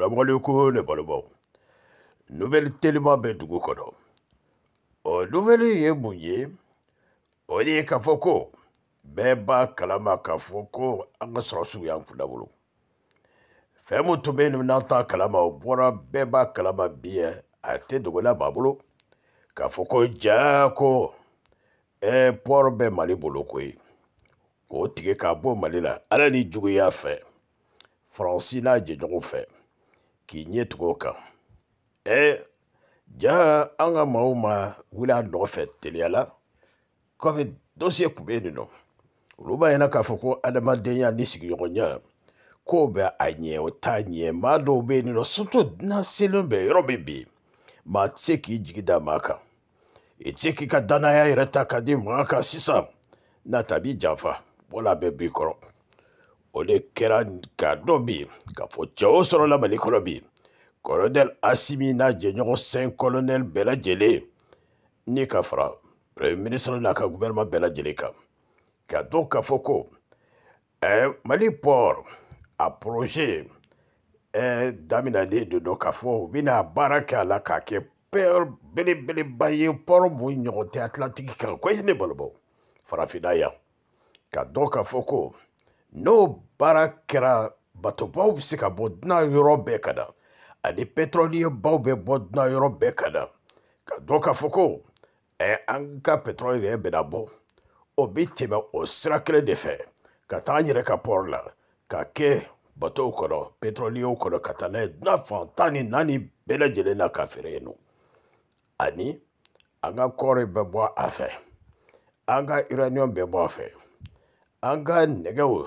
salamualeykum ne balimaw nouvelle teliman bɛ dugu kɔnɔ ɔ nouvelle ye mun ye o oh, de ye k'a fɔ ko bɛɛ b'a kalama k'a fɔ ko an ka sɔrɔsiw y'an kunda bolo fɛn mun tun bɛ yen n'an t'a kalama o bɔra bɛɛ b'a kalama bi yɛ a tɛ dogola b'a bolo k'a fɔ ko jaa ko ɛɛ pɔri bɛ mali bolo koyi k'o tigɛ k'a bɔ mali la ala ni juguya fɛ faransi n'a jɛɲɔgɔn fɛ k'i ɲɛ tugu o kan ɛ e, ja an ka maaw ma wuli a nɔfɛ teliya la kɔfɛ dɔsiye tun bɛ yen nɔ olu b'a yira k'a fɔ ko adamadenya ni sigiɲɔgɔnya ko bɛ a ɲɛ o t'a ɲɛ maa dɔw bɛ yen nɔ sotu dunan selen bɛ yɔrɔ bɛ bi maa tɛ se k'i jigi da maa kan e i tɛ se k'i ka danaya yɛrɛ ta ka di maa kan sisan n'a ta b'i janfa wala a bɛ b'i kɔrɔ. Ole de kɛra ka dɔ bi k'a fɔ cɛ sɔrɔla mali kɔnɔ bi kɔlɔnɛl asimi n'a jɛɲɔgɔn sɛn kɔlɔnɛl bɛɛ ni ka fara ministre n'a ka guvɛrɛnɛma bɛɛ ka dɔn k'a fɔ mali a projet eh, de dɔ k'a fɔ u a la k'a kɛ pɛr belebeleba ye port mun ɲɔgɔn tɛ atilantiki kan ko ne balobɔ farafinna yan ka dɔn k'a n'o baara kɛra batobaw bɛ se ka bɔ dunan yɔrɔ bɛɛ ka na ani pɛtrɔliyebaw bɛ bɔ dunan yɔrɔ bɛɛ ka na ka dɔn k'a fɔ ko ɛ an ka pɛtrɔli yɛrɛ bɛna bɔ o bɛ tɛmɛ o sira kelen de fɛ ka taa an yɛrɛ ka pɔri la ka kɛ batow kɔnɔ pɛtrɔliyew kɔnɔ ka taa n'a ye dunan fan tan ni naani bɛɛ lajɛlen na ka feere yen nɔ ani an ka kɔɔri bɛ bɔ a fɛ an ka uranium bɛ bɔ a fɛ an ka nɛgɛw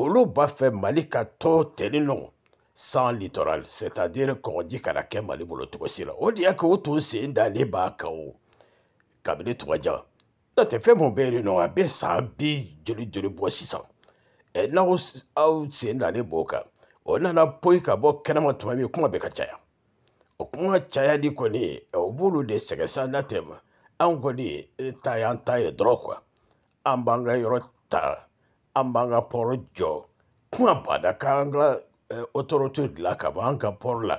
olu b'a fɛ mali ka to teni nɔgɔ sans littoral c'est à dire kɔgɔji kana kɛ mali bolo cogo si la o de y'a kɛ o tun sen dalen b'a kan o kabini tuma jan n'o tɛ fɛn mun bɛ yen nɔ a bɛ san bi joli joli bɔ sisan ɛ n'aw aw sen dalen b'o kan o nana poyi ka bɔ kɛnɛma tuma min kuma bɛ ka caya o kuma cayali kɔni o b'olu de sɛgɛ sa n'a tɛ ma anw kɔni ta y'an ta ye dɔrɔn kuwa an b'an ka yɔrɔ ta an b'an ka pɔrɔ jɔ kuma bada k'an ka eh, otoroto dilan ka bɔ an ka pɔrɔ la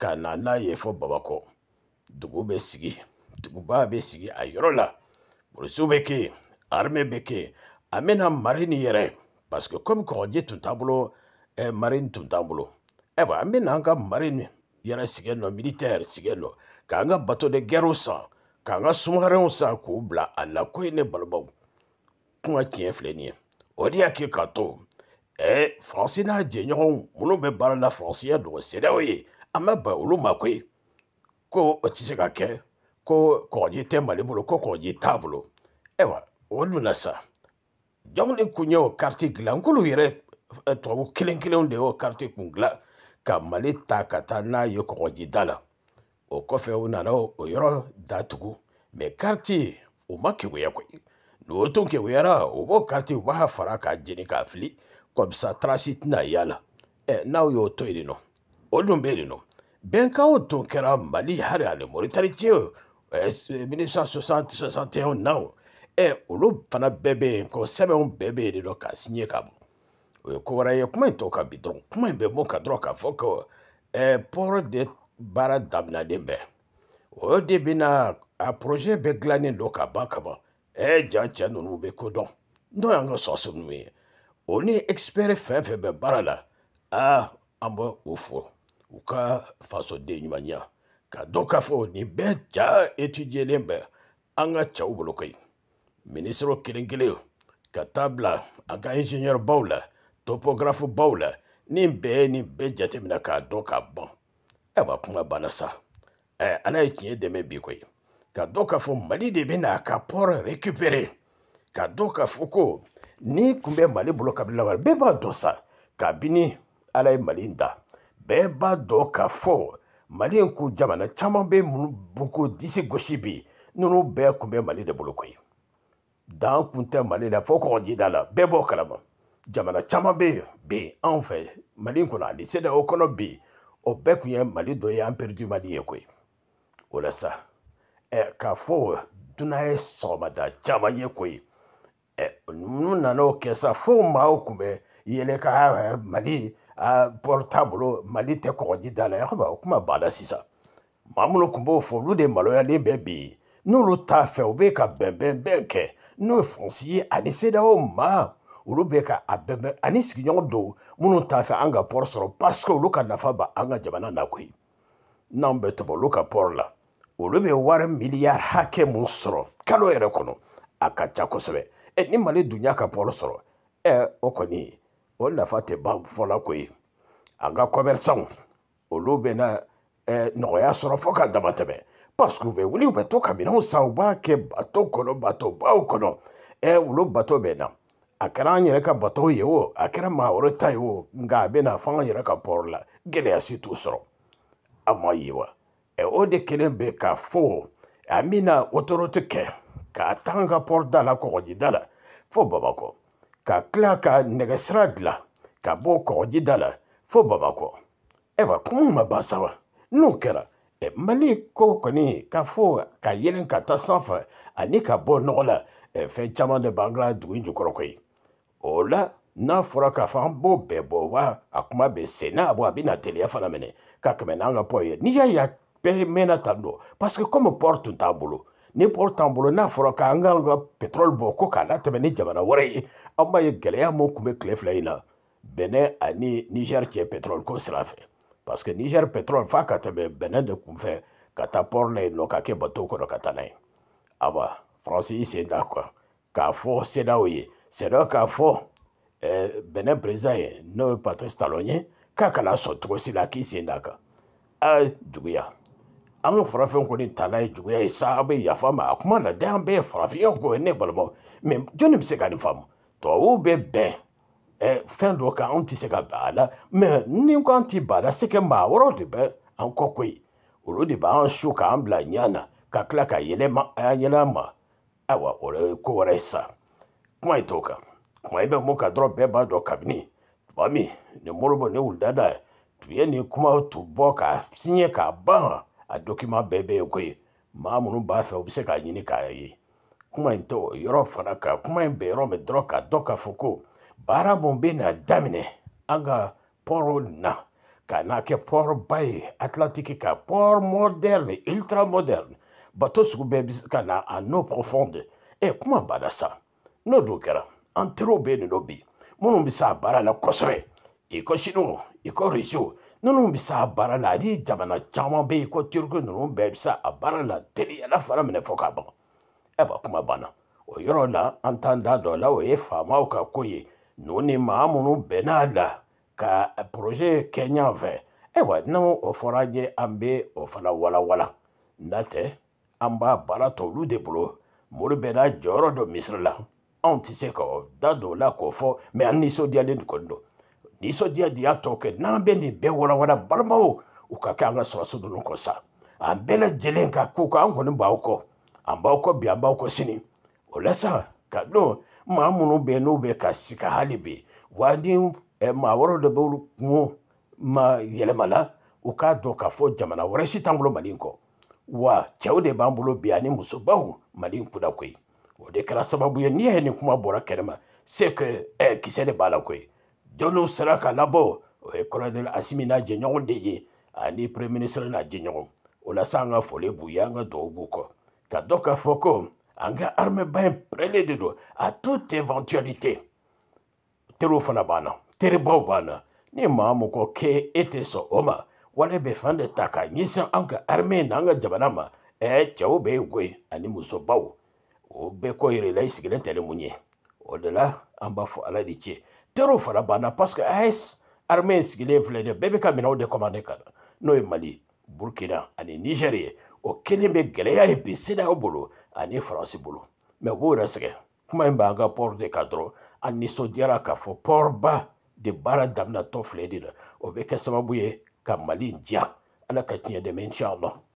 ka na n'a ye fɔ babakɔ dugu bɛ sigi duguba bɛ sigi a yɔrɔ la polisiw bɛ kɛ yen arime bɛ kɛ yen a bɛna mari nin yɛrɛ parce que komi kɔgɔji tun t'an bolo eh, mari nin tun t'an bolo ayiwa an bɛna an ka mari nin yɛrɛ sigiyɛn nɔ militaire sigiyɛn nɔ k'an ka bateau de guerre san k'an ka sumakarenw san k'u bila a la ko ye ne balimaw kuma tiɲɛ filɛ nin ye o de y'a kɛ k'a to ɛɛ faransi n'a jɛɲɔgɔnw minnu bɛ baara la faransi faransiya dɔgɔ seerew ye an bɛ ban olu ma koyi ko o tɛ se ka kɛ ko kɔgɔji tɛ mali bolo ko kɔgɔji t'a bolo ayiwa o donna sa jɔnw kun y'o kariti dilan nk'olu yɛrɛ tubabu kelen kelenw de y'o kariti kun dilan ka mali ta ka taa n'a ye da la o kɔfɛ u nana o yɔrɔ datugu mɛ kariti o ma kegunya koyi n'otun ke weyara kati u fara e, e, e, k'a jeni k'a fili kɔmisa tarasi tɛna y'a la n'aw y'o to yen nɔ o dun bɛ yen kɛra mali hali ale moritani cɛ ɛ minisa sosan sosantɛn olu fana bɛɛ bɛ yen kɔ sɛbɛnw bɛɛ bɛ yen k'a siɲɛ ka bɔ o ye ko ye kuma in tɔ ka bi dɔrɔn kuma in bɛ bɔ ka dɔrɔn k'a fɔ ko ɛ pɔrɔ de baara daminɛlen bɛɛ o de bɛ a porozɛ bɛɛ dilannen don ka ban ka cɛn ninnu bɛ kodɔn n'o y'an ka sɔrɔsi ninnu ye o ni ɛkisipɛri fɛn fɛn bɛ baara la aa an bɛ o fɔ u ka fasoden ɲumanya ka dɔn k'a fɔ nin bɛɛ ja etudiyelen bɛ an ka cɛw bolo koyi minisiri kelen kelen ka taa bila an ka ingénieur baw la topographe baw la nin bɛɛ nin bɛɛ jateminɛ k'a dɔn k'a ban ayiwa kuma banna sa ɛ ala ye tiɲɛ dɛmɛ bi koyi. ka dɔ k'a fɔ mali de bɛna a ka pɔr récupérer ka dɔ k'a fɔ ko ni kun bɛ mali bolo kabini laban bɛɛ b'a dɔn sa kabini ala ye mali in da bɛɛ b'a dɔn k'a fɔ mali in ko jamana caman bɛ minnu boko disi gosi bi ninnu bɛɛ kun bɛ mali de bolo koyi dan kun tɛ mali la fo kɔgɔjida la bɛɛ b'o kalama jamana caman bɛ yen bi anw fɛ mali kɔnɔ ani sedaw kɔnɔ bi o bɛɛ tun ye mali dɔ ye an perdu mali ye koyi o la sa eh, k'a fɔ dunan ye sɔgɔmada caman ye koyi eh, n'u nana o kɛ sa fo maaw tun bɛ yɛlɛ ka eh, mali a ah, bɔrɔ t'a bolo mali tɛ kɔgɔji da la yaba o kuma banna sisan maa minnu tun b'o fɔ olu de maloyalen bɛ bi n'olu t'a fɛ u bɛ ka bɛnbɛnbɛn kɛ n'o ye faransi ye ani sedaw ma olu bɛ ka a bɛnbɛn ani sigiɲɔgɔn don minnu t'a fɛ an ka pɔri sɔrɔ paseke olu ka nafa b'an ka jamana na koyi n'anw bɛ tɛmɛ olu ka pɔri la olu bɛ wari miliyari hakɛ mun sɔrɔ kalo yɛrɛ kɔnɔ a ka ca kosɛbɛ ɛ ni mali dunya ka bɔrɔ sɔrɔ ɛ o kɔni o nafa tɛ ban fɔla ko ye an ka kɔmɛrisanw olu bɛ na ɛ nɔgɔya sɔrɔ fɔ ka dama tɛmɛ parce u bɛ wuli u bɛ to ka minɛnw san u b'a kɛ bato kɔnɔ bato baw kɔnɔ ɛ olu bato bɛ na a kɛra an yɛrɛ ka bato ye o a kɛra maa wɛrɛ ta ye o nka a bɛ na fɔ an yɛrɛ ka bɔrɔ la gɛlɛya si t'u sɔrɔ a ma ye wa o de kelen bɛ k'a fɔ a min na otorote kɛ k'a t'an ka pɔri da la kɔgɔjida la fo bamakɔ ka tila ka nɛgɛsira dilan ka bɔ kɔgɔjida la fo bamakɔ ayiwa kuma ma ban sa wa n'o kɛra mali ko kɔni ka fɔ ka yɛlɛn ka taa sanfɛ ani ka bɔ nɔgɔ la fɛn caman de b'an ka dugu in jukɔrɔ koyi o la n'a fɔra k'a fɔ an b'o bɛɛ bɔ wa a kuma bɛ sen n'a bɔ a bɛna teliya fana minɛ ka tɛmɛ n'an ka pɔ ye n'i y'a ye bɛɛ mɛnna tan nɔ parce que comme port tun t'an bolo ni port t'an bolo n'a fɔra k'an k'an ka pétrole bɔ ko k'a latɛmɛ ni jamana wɛrɛ ye an b'a ye gɛlɛya min tun bɛ tile fila in na bɛnɛ ani niger cɛ pétrole ko sira fɛ parce que niger pétrole f'a ka tɛmɛ bɛnɛ de kun fɛ ka taa port la yen nɔ ka kɛ bateau kɔnɔ ka taa n'a ye awa faransi i sen da kuwa k'a fɔ sedaw ye sedaw k'a fɔ ɛɛ bɛnɛ président ye n'o ye patrice talon ye k'a kana sɔn cogo si la ah, k'i sen da kan a juguya an farafin kɔni tala ye juguya ye sa aw bɛ yafa ma a kuma na da an bɛɛ farafinya ko ne balimaw mɛ jɔnni bɛ se ka nin faamu tubabuw bɛ bɛn ɛ fɛn dɔ kan anw tɛ se ka bɛn a la mɛ ni ko an tɛ bɛn a la se kɛ maa wɛrɛw de bɛ an kɔ koyi olu de b'an su k'an bila ɲɛ na ka tila ka yɛlɛma an yɛlɛ ma ayiwa o ye ko wɛrɛ ye sa kuma ye t'o kan kuma i bɛ mun kan dɔrɔn bɛɛ b'a dɔn kabini tuma min nin moribo ni wuludada tun ye nin kuma tu bɔ k'a fiɲɛ k'a ban a dokiman bɛɛ bɛ yen koyi maa minnu b'a fɛ u bɛ se k'a ɲini k'a ye kuma in tɛ yɔrɔ fana kan kuma in bɛ yɔrɔ min dɔrɔn ka dɔn k'a fɔ ko baara mun bɛ na daminɛ an ka pɔrɔ na ka n'a kɛ pɔrɔba ye atlantiki ka pɔrɔ moderne ultra moderne bato sugu bɛɛ ka na a no profonde e kuma banna sa n'o dun kɛra an teriw bɛ yen nɔ bi minnu bɛ se a baara la kosɛbɛ i ko siniw i ko risiw Ninnu bɛ se a baara la ani jamana caman bɛ yen ko Turki ninnu bɛɛ bɛ se a baara la teliyala fara minɛ fɔ k'a ban. E ba kuma banna. O yɔrɔ la an t'an da dɔ la o ye faamaw ka ko ye. Ninnu ni maa minnu bɛnna a la ka projet kɛ ɲɔgɔn e fɛ. Ayiwa n'o o fɔra an ye an bɛ o fana walawala. N'a tɛ an b'a baara tɔ olu de bolo. Mori bɛ jɔyɔrɔ dɔ misiri la. Anw tɛ se k'o da don o la k'o fɔ mɛ an nisɔndiyalen kɔni don. nisɔndiya de y'a tɔ kɛ n'an bɛ nin bɛɛ walawala balimaw u ka kɛ an ka sɔrɔsi ninnu kɔ sa an bɛɛ lajɛlen ka ko kan an kɔni b'aw kɔ an b'aw kɔ bi an b'aw kɔ sini o la sa ka dɔn maa minnu bɛ n'u bɛ ka sika hali bi eh, wa ni maa wɛrɛw de b'olu kungo ma yɛlɛmala u k'a dɔn k'a fɔ jamana wɛrɛ si t'an bolo mali kɔ wa cɛw de b'an bolo bi ani musobaw mali kunna koyi o de kɛra sababu ye n'i ye nin kuma bɔra kɛnɛma se que ɛ eh, kisɛ de b'a la koyi jɔn n'u sera ka labɔ o ye kɔrɔdɛli asimi n'a jɛɲɔgɔn de ye ani premier ministre n'a jɛɲɔgɔn o la sa an ka foli b'u ye an ka duwawu b'u kɔ ka dɔ k'a fɔ ko an ka armeba in prɛlen de don à toute éventualité teriw fana banna teribaw banna ni maa mun ko k'e e tɛ sɔn o ma wale bɛ fan de ta k'a ɲɛsin an ka armée n'an ka jamana ma ɛɛ cɛw bɛ yen koyi ani musobaw o bɛɛ ko yirila i sigilen tɛ ni mun ye o de la an b'a fɔ ala de cɛ terow fana banna parce que as armée in sigilen filɛ dɛ bɛɛ bɛ ka minɛw de commandé ka na n'o ye mali burkina ani niger ye o kelen bɛ gɛlɛya ye bi sedaw bolo ani faransi bolo mɛ u b'o yɛrɛ sɛgɛn kuma in b'an ka port de kan dɔrɔn an nisɔndiyara k'a fɔ port ba de baara daminɛtɔ filɛ de la o bɛ kɛ sababu ye ka mali diya ala ka tiɲɛ dɛmɛ inshallah